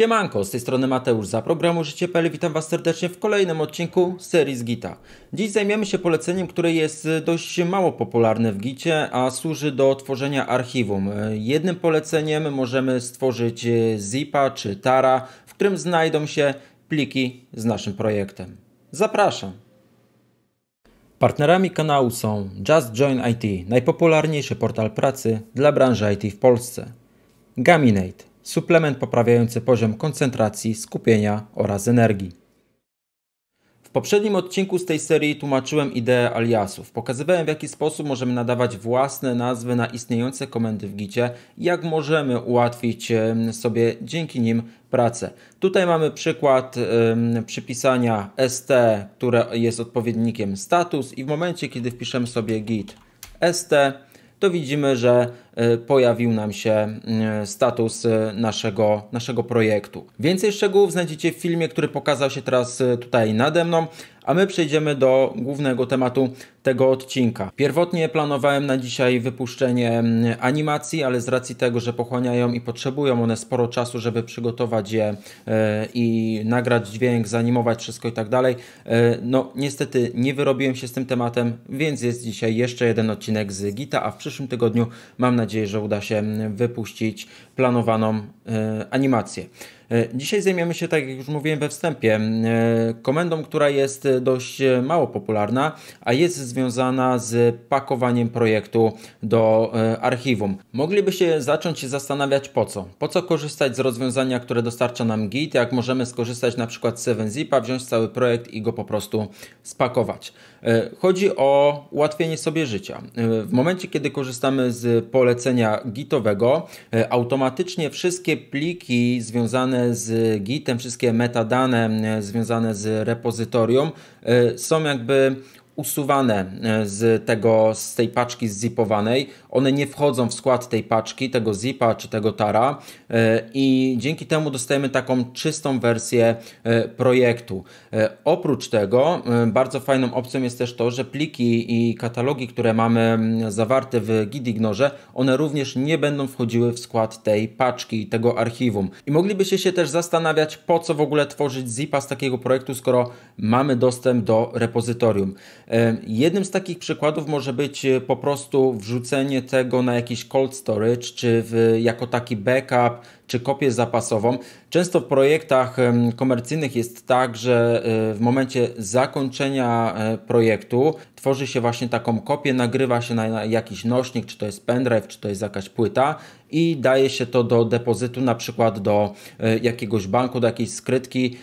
Siemanko, z tej strony Mateusz za programu Życie.pl witam Was serdecznie w kolejnym odcinku serii z Gita. Dziś zajmiemy się poleceniem, które jest dość mało popularne w Gicie, a służy do tworzenia archiwum. Jednym poleceniem możemy stworzyć zipa czy tara, w którym znajdą się pliki z naszym projektem. Zapraszam! Partnerami kanału są Just Join IT, najpopularniejszy portal pracy dla branży IT w Polsce, Gaminate, suplement poprawiający poziom koncentracji, skupienia oraz energii. W poprzednim odcinku z tej serii tłumaczyłem ideę aliasów. Pokazywałem w jaki sposób możemy nadawać własne nazwy na istniejące komendy w Gicie i jak możemy ułatwić sobie dzięki nim pracę. Tutaj mamy przykład ym, przypisania st, które jest odpowiednikiem status i w momencie kiedy wpiszemy sobie git st, to widzimy, że E, pojawił nam się e, status e, naszego, naszego projektu. Więcej szczegółów znajdziecie w filmie, który pokazał się teraz tutaj nade mną, a my przejdziemy do głównego tematu tego odcinka. Pierwotnie planowałem na dzisiaj wypuszczenie animacji, ale z racji tego, że pochłaniają i potrzebują one sporo czasu, żeby przygotować je i nagrać dźwięk, zanimować wszystko i tak dalej, no niestety nie wyrobiłem się z tym tematem, więc jest dzisiaj jeszcze jeden odcinek z Gita, a w przyszłym tygodniu mam nadzieję, że uda się wypuścić planowaną e, animację. E, dzisiaj zajmiemy się, tak jak już mówiłem we wstępie, e, komendą, która jest dość e, mało popularna, a jest związana z pakowaniem projektu do archiwum. Moglibyście zacząć się zastanawiać po co. Po co korzystać z rozwiązania, które dostarcza nam Git, jak możemy skorzystać na przykład z 7zipa, wziąć cały projekt i go po prostu spakować. Chodzi o ułatwienie sobie życia. W momencie, kiedy korzystamy z polecenia gitowego, automatycznie wszystkie pliki związane z Gitem, wszystkie metadane e, związane z repozytorium e, są jakby usuwane e, z tego, z tej paczki zzipowanej one nie wchodzą w skład tej paczki, tego zipa czy tego tara e, i dzięki temu dostajemy taką czystą wersję e, projektu. E, oprócz tego bardzo fajną opcją jest też to, że pliki i katalogi, które mamy zawarte w Gidignorze, one również nie będą wchodziły w skład tej paczki, tego archiwum. I moglibyście się też zastanawiać, po co w ogóle tworzyć zipa z takiego projektu, skoro mamy dostęp do repozytorium. Jednym z takich przykładów może być po prostu wrzucenie tego na jakiś cold storage, czy w, jako taki backup, czy kopię zapasową. Często w projektach komercyjnych jest tak, że e, w momencie zakończenia e, projektu tworzy się właśnie taką kopię, nagrywa się na jakiś nośnik, czy to jest pendrive, czy to jest jakaś płyta i daje się to do depozytu, na przykład do e, jakiegoś banku, do jakiejś skrytki,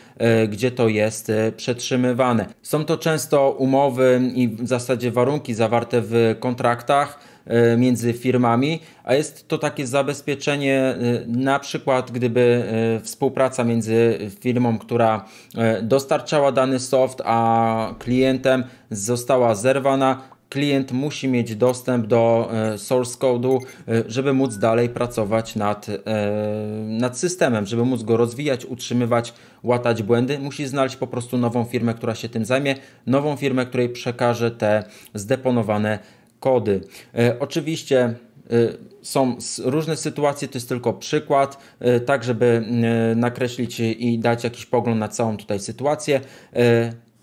gdzie to jest przetrzymywane. Są to często umowy i w zasadzie warunki zawarte w kontraktach, E, między firmami, a jest to takie zabezpieczenie, e, na przykład gdyby e, współpraca między firmą, która dostarczała dany soft, a klientem została zerwana, klient musi mieć dostęp do source code'u, żeby móc dalej pracować nad, nad systemem, żeby móc go rozwijać, utrzymywać, łatać błędy. Musi znaleźć po prostu nową firmę, która się tym zajmie, nową firmę, której przekaże te zdeponowane kody. E, oczywiście e, są różne sytuacje, to jest tylko przykład, e, tak żeby nakreślić i dać jakiś pogląd na całą tutaj sytuację.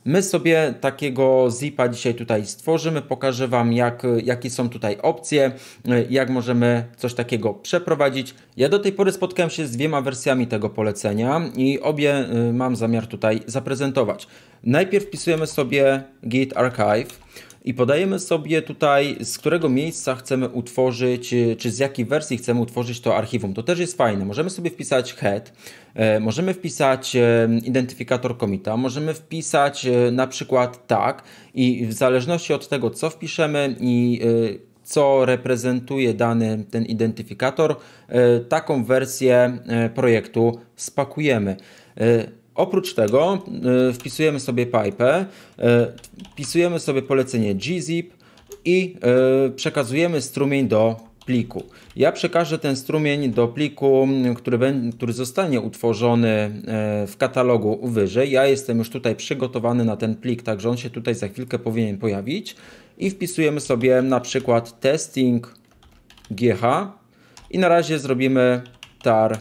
My sobie takiego zipa dzisiaj tutaj stworzymy, pokażę Wam jak, jakie są tutaj opcje, jak możemy coś takiego przeprowadzić. Ja do tej pory spotkałem się z dwiema wersjami tego polecenia i obie mam zamiar tutaj zaprezentować. Najpierw wpisujemy sobie git archive i podajemy sobie tutaj, z którego miejsca chcemy utworzyć, y, czy z jakiej wersji chcemy utworzyć to archiwum. To też jest fajne. Możemy sobie wpisać head, e, możemy wpisać e, identyfikator komita, możemy wpisać e, na przykład tak i w zależności od tego, co wpiszemy i co reprezentuje dany ten identyfikator, taką wersję projektu spakujemy. Oprócz tego y, wpisujemy sobie pipe, y, wpisujemy sobie polecenie gzip i y, przekazujemy strumień do pliku. Ja przekażę ten strumień do pliku, który, który zostanie utworzony w katalogu wyżej. Ja jestem już tutaj przygotowany na ten plik, także on się tutaj za chwilkę powinien pojawić. I wpisujemy sobie na przykład testing GH i na razie zrobimy tar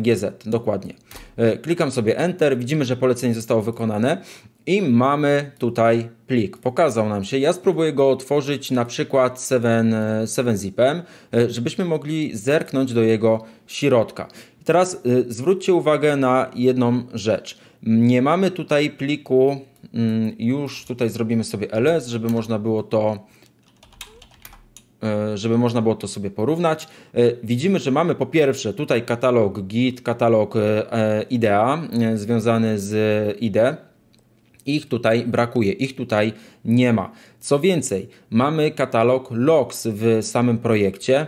GZ, dokładnie. E, klikam sobie Enter, widzimy, że polecenie zostało wykonane i mamy tutaj plik. Pokazał nam się. Ja spróbuję go otworzyć na przykład 7-zipem, e, e, żebyśmy mogli zerknąć do jego środka. Teraz zwróćcie uwagę na jedną rzecz. Nie mamy tutaj pliku, mm, już tutaj zrobimy sobie ls, żeby można było to E, żeby można było to sobie porównać. E, widzimy, że mamy po pierwsze tutaj katalog Git, katalog e, IDEA związany z IDE. Ich tutaj brakuje, ich tutaj nie ma. Co więcej, mamy katalog logs w samym projekcie,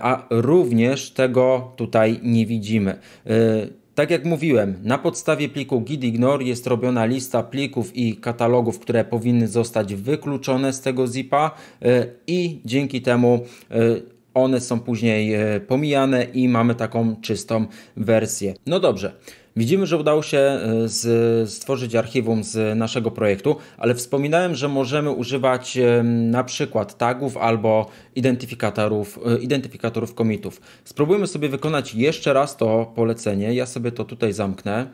a również tego tutaj nie widzimy. Tak jak mówiłem, na podstawie pliku gid.ignore jest robiona lista plików i katalogów, które powinny zostać wykluczone z tego zipa e, i dzięki temu e, one są później e, pomijane i mamy taką czystą wersję. No dobrze. Widzimy, że udało się e, z, stworzyć archiwum z naszego projektu, ale wspominałem, że możemy używać e, na przykład tagów albo identyfikatorów, e, identyfikatorów commitów. Spróbujmy sobie wykonać jeszcze raz to polecenie. Ja sobie to tutaj zamknę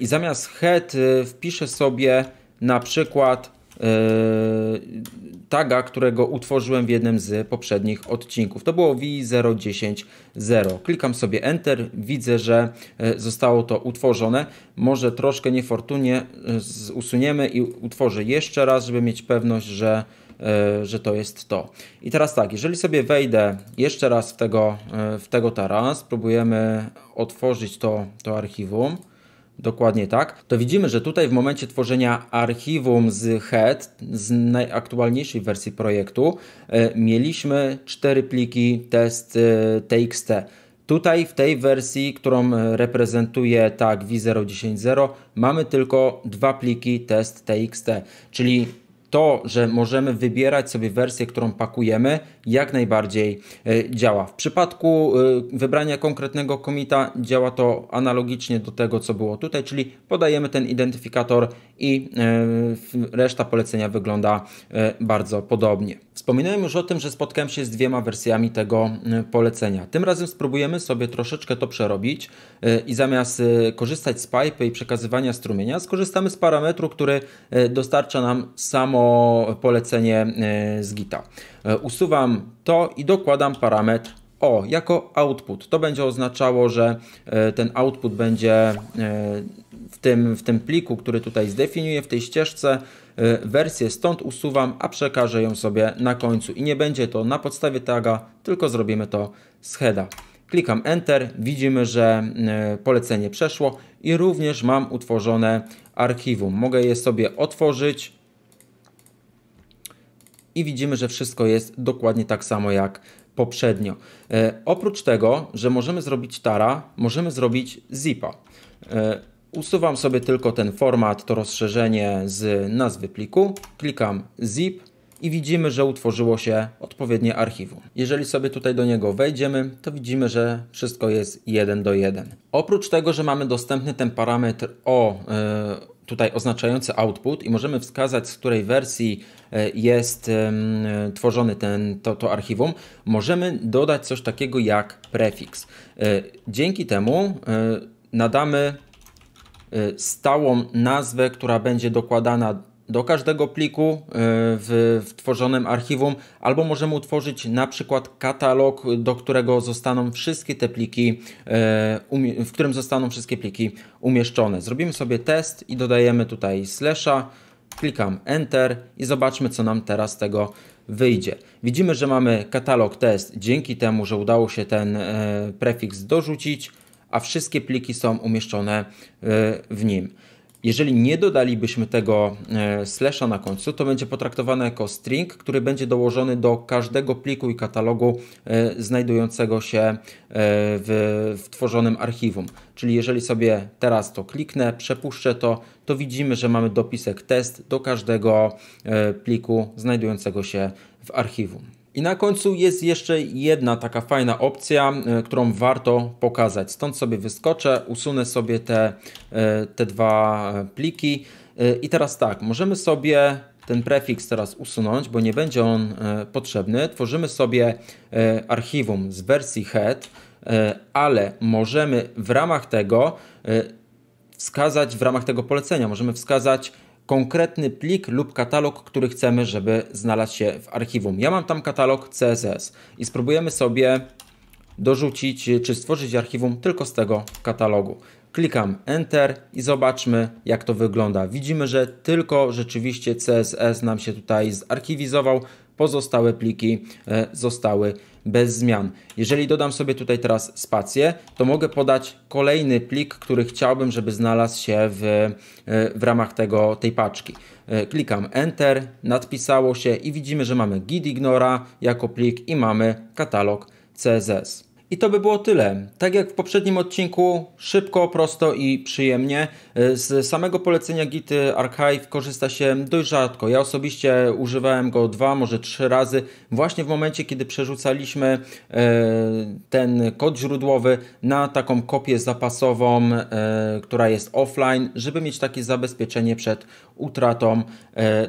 i zamiast head wpiszę sobie na przykład E, taga, którego utworzyłem w jednym z poprzednich odcinków. To było V0100. Klikam sobie Enter, widzę, że e, zostało to utworzone. Może troszkę niefortunnie e, usuniemy i utworzę jeszcze raz, żeby mieć pewność, że, że to jest to. I teraz tak, jeżeli sobie wejdę jeszcze raz w tego, w tego tara, spróbujemy otworzyć to, to archiwum. Dokładnie tak. To widzimy, że tutaj w momencie tworzenia archiwum z head, z najaktualniejszej wersji projektu, e, mieliśmy cztery pliki test txt. E, tutaj w tej wersji, którą e, reprezentuje ta V010.0 mamy tylko dwa pliki test txt, czyli to, że możemy wybierać sobie wersję, którą pakujemy, jak najbardziej e, działa. W przypadku e, wybrania konkretnego komita działa to analogicznie do tego, co było tutaj, czyli podajemy ten identyfikator i e, reszta polecenia wygląda bardzo podobnie. Wspominałem już o tym, że spotkałem się z dwiema wersjami tego polecenia. Tym razem spróbujemy sobie troszeczkę to przerobić i zamiast korzystać z pipe i przekazywania strumienia, skorzystamy z parametru, który dostarcza nam samo polecenie e, z Gita. E, usuwam to i dokładam parametr o jako output. To będzie oznaczało, że e, ten output będzie w tym, w tym pliku, który tutaj zdefiniuję, w tej ścieżce, wersję stąd usuwam, a przekażę ją sobie na końcu. I nie będzie to na podstawie taga, tylko zrobimy to z heada. Klikam Enter, widzimy, że polecenie przeszło i również mam utworzone archiwum. Mogę je sobie otworzyć, i widzimy, że wszystko jest dokładnie tak samo jak poprzednio. E, oprócz tego, że możemy zrobić tara, możemy zrobić zipa. E, usuwam sobie tylko ten format, to rozszerzenie z nazwy pliku, klikam zip i widzimy, że utworzyło się odpowiednie archiwum. Jeżeli sobie tutaj do niego wejdziemy, to widzimy, że wszystko jest 1 do 1. Oprócz tego, że mamy dostępny ten parametr o yy, tutaj oznaczający output i możemy wskazać, z której wersji e, jest tworzony ten, to, to archiwum, możemy dodać coś takiego jak prefiks. E, dzięki temu e, nadamy stałą nazwę, która będzie dokładana do każdego pliku e, w, w tworzonym archiwum, albo możemy utworzyć na przykład katalog, do którego zostaną wszystkie te pliki, e, w którym zostaną wszystkie pliki umieszczone. Zrobimy sobie test i dodajemy tutaj slasha, klikam Enter i zobaczmy, co nam teraz tego wyjdzie. Widzimy, że mamy katalog test dzięki temu, że udało się ten e, prefiks dorzucić, a wszystkie pliki są umieszczone w nim. Jeżeli nie dodalibyśmy tego e, slasha na końcu, to będzie potraktowane jako string, który będzie dołożony do każdego pliku i katalogu e, znajdującego się e, w, w tworzonym archiwum. Czyli jeżeli sobie teraz to kliknę, przepuszczę to, to widzimy, że mamy dopisek test do każdego pliku znajdującego się w archiwum. I na końcu jest jeszcze jedna taka fajna opcja, e, którą warto pokazać. Stąd sobie wyskoczę, usunę sobie te, e, te dwa e, pliki. I teraz tak, możemy sobie ten prefiks teraz usunąć, bo nie będzie on potrzebny. Tworzymy sobie archiwum z wersji head, ale możemy w ramach tego wskazać, w ramach tego polecenia, możemy wskazać konkretny plik lub katalog, który chcemy, żeby znalazł się w archiwum. Ja mam tam katalog CSS i spróbujemy sobie dorzucić czy stworzyć archiwum tylko z tego katalogu. Klikam Enter i zobaczmy jak to wygląda. Widzimy, że tylko rzeczywiście CSS nam się tutaj zarchiwizował, Pozostałe pliki e, zostały bez zmian. Jeżeli dodam sobie tutaj teraz spację, to mogę podać kolejny plik, który chciałbym, żeby znalazł się w, e, w ramach tego, tej paczki. E, klikam Enter, nadpisało się i widzimy, że mamy gidignora jako plik i mamy katalog CSS. I to by było tyle. Tak jak w poprzednim odcinku, szybko, prosto i przyjemnie. E, z samego polecenia Git Archive korzysta się dość rzadko. Ja osobiście używałem go dwa, może trzy razy, właśnie w momencie, kiedy przerzucaliśmy e, ten kod źródłowy na taką kopię zapasową, e, która jest offline, żeby mieć takie zabezpieczenie przed utratą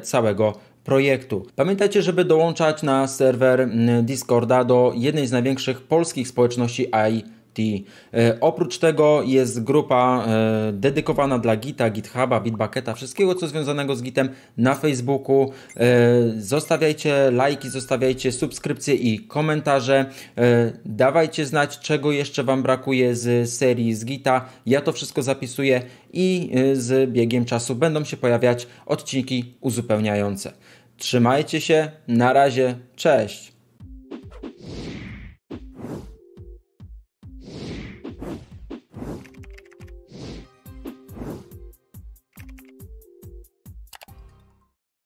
całego projektu. Pamiętajcie, żeby dołączać na serwer mm, Discorda do jednej z największych polskich społeczności AI e, Oprócz tego jest grupa e, dedykowana dla Gita, GitHuba, Bitbucketa, wszystkiego co związanego z Gitem na Facebooku. E, zostawiajcie lajki, zostawiajcie subskrypcje i komentarze. Dawajcie znać, czego jeszcze Wam brakuje z serii z Gita. Ja to wszystko zapisuję i z biegiem czasu będą się pojawiać odcinki uzupełniające. Trzymajcie się, na razie, cześć.